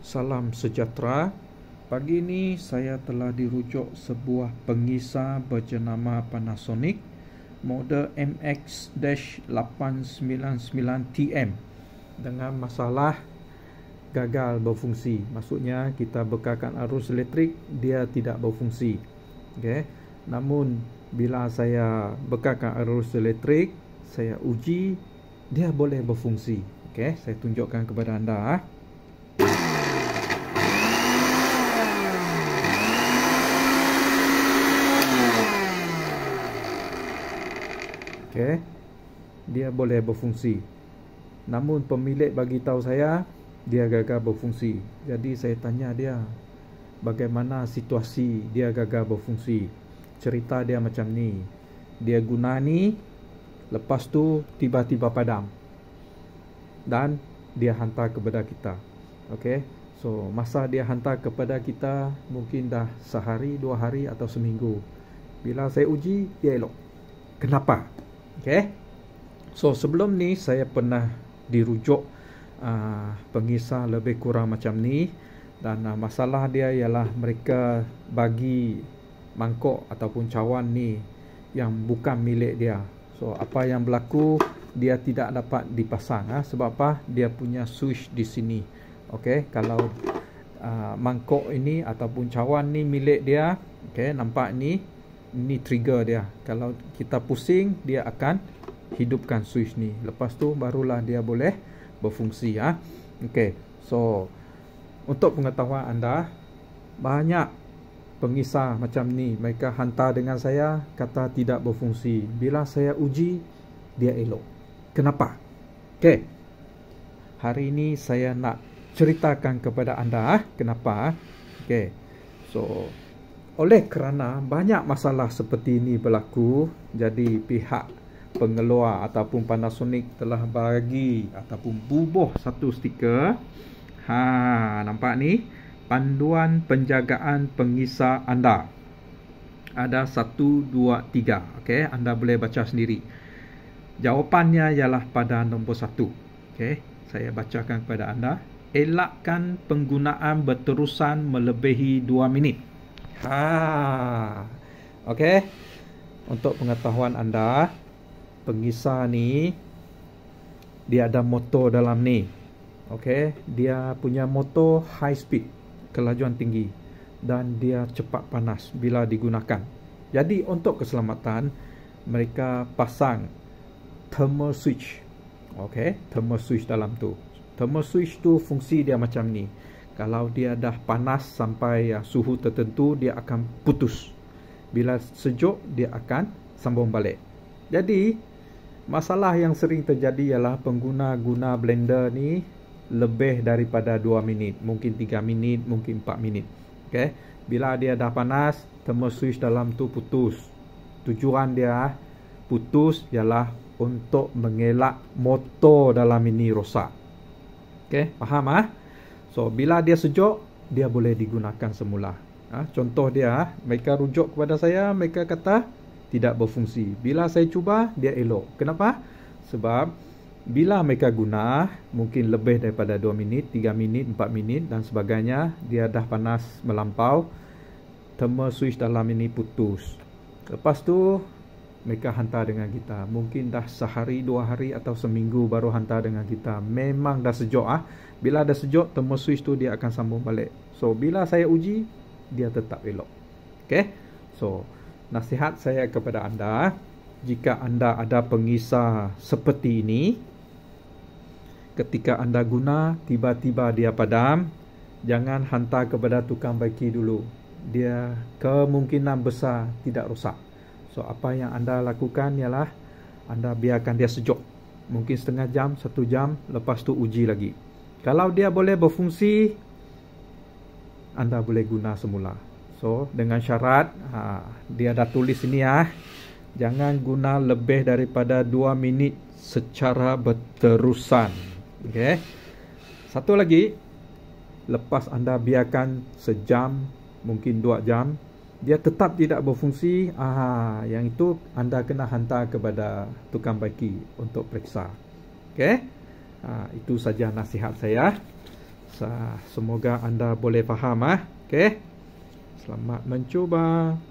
Salam sejahtera. Pagi ini saya telah dirujuk sebuah pengisar berjenama Panasonic model MX-899TM dengan masalah gagal berfungsi. Maksudnya kita bekalkan arus elektrik dia tidak berfungsi. Okay. Namun bila saya bekalkan arus elektrik, saya uji dia boleh berfungsi. Okay. saya tunjukkan kepada anda. Ha. Okay, dia boleh berfungsi namun pemilik bagi tahu saya dia gagal berfungsi jadi saya tanya dia bagaimana situasi dia gagal berfungsi cerita dia macam ni dia guna ni lepas tu tiba-tiba padam dan dia hantar kepada kita okey So masa dia hantar kepada kita mungkin dah sehari, dua hari atau seminggu. Bila saya uji, dia elok. Kenapa? Okay. So sebelum ni saya pernah dirujuk uh, pengisah lebih kurang macam ni dan uh, masalah dia ialah mereka bagi mangkok ataupun cawan ni yang bukan milik dia. So apa yang berlaku dia tidak dapat dipasang ah ha? sebab apa? Dia punya switch di sini. Okey, kalau uh, ah, mangkok ini ataupun cawan ni milik dia, okey nampak ni ni trigger dia. Kalau kita pusing, dia akan hidupkan switch ni. Lepas tu barulah dia boleh berfungsi ya. Ha? Okey. So untuk pengetahuan anda, banyak pengisar macam ni mereka hantar dengan saya kata tidak berfungsi. Bila saya uji, dia elok. Kenapa? Okey. Hari ini saya nak ceritakan kepada anda ha. kenapa. Ha? Okey. So oleh kerana banyak masalah seperti ini berlaku, jadi pihak pengeluar ataupun Panasonic telah bagi ataupun bubuh satu stiker. Ha, nampak ni panduan penjagaan pengisar anda. Ada satu, dua, tiga. Okay, anda boleh baca sendiri. Jawapannya ialah pada nombor satu. Okay, saya bacakan kepada anda. Elakkan penggunaan berterusan melebihi dua minit. Ha. Okey. Untuk pengetahuan anda, pengisar ni dia ada motor dalam ni. Okey, dia punya motor high speed, kelajuan tinggi dan dia cepat panas bila digunakan. Jadi untuk keselamatan, mereka pasang thermal switch. Okey, thermal switch dalam tu. Thermal switch tu fungsi dia macam ni kalau dia dah panas sampai uh, suhu tertentu dia akan putus bila sejuk dia akan sambung balik jadi masalah yang sering terjadi ialah pengguna guna blender ni lebih daripada 2 minit mungkin 3 minit mungkin 4 minit Okay? bila dia dah panas thermal switch dalam tu putus tujuan dia ah, putus ialah untuk mengelak motor dalam ini rosak okey faham ah ha? So bila dia sejuk, dia boleh digunakan semula. Ha, contoh dia, ha, mereka rujuk kepada saya, mereka kata tidak berfungsi. Bila saya cuba, dia elok. Kenapa? Sebab bila mereka guna, mungkin lebih daripada 2 minit, 3 minit, 4 minit dan sebagainya, dia dah panas melampau, thermal switch dalam ini putus. Lepas tu, mereka hantar dengan kita. Mungkin dah sehari, dua hari atau seminggu baru hantar dengan kita. Memang dah sejuk ah. Bila dah sejuk, thermal switch tu dia akan sambung balik. So, bila saya uji, dia tetap elok. Okay? So, nasihat saya kepada anda. Jika anda ada pengisar seperti ini, ketika anda guna, tiba-tiba dia padam, jangan hantar kepada tukang baiki dulu. Dia kemungkinan besar tidak rosak. So apa yang anda lakukan ialah anda biarkan dia sejuk. Mungkin setengah jam, satu jam, lepas tu uji lagi. Kalau dia boleh berfungsi, anda boleh guna semula. So dengan syarat, ha, dia dah tulis ini ya. Jangan guna lebih daripada 2 minit secara berterusan. Okay. Satu lagi, lepas anda biarkan sejam, mungkin 2 jam, dia tetap tidak berfungsi Ah, yang itu anda kena hantar kepada tukang baki untuk periksa okey ha, itu saja nasihat saya semoga anda boleh faham ah okey selamat mencuba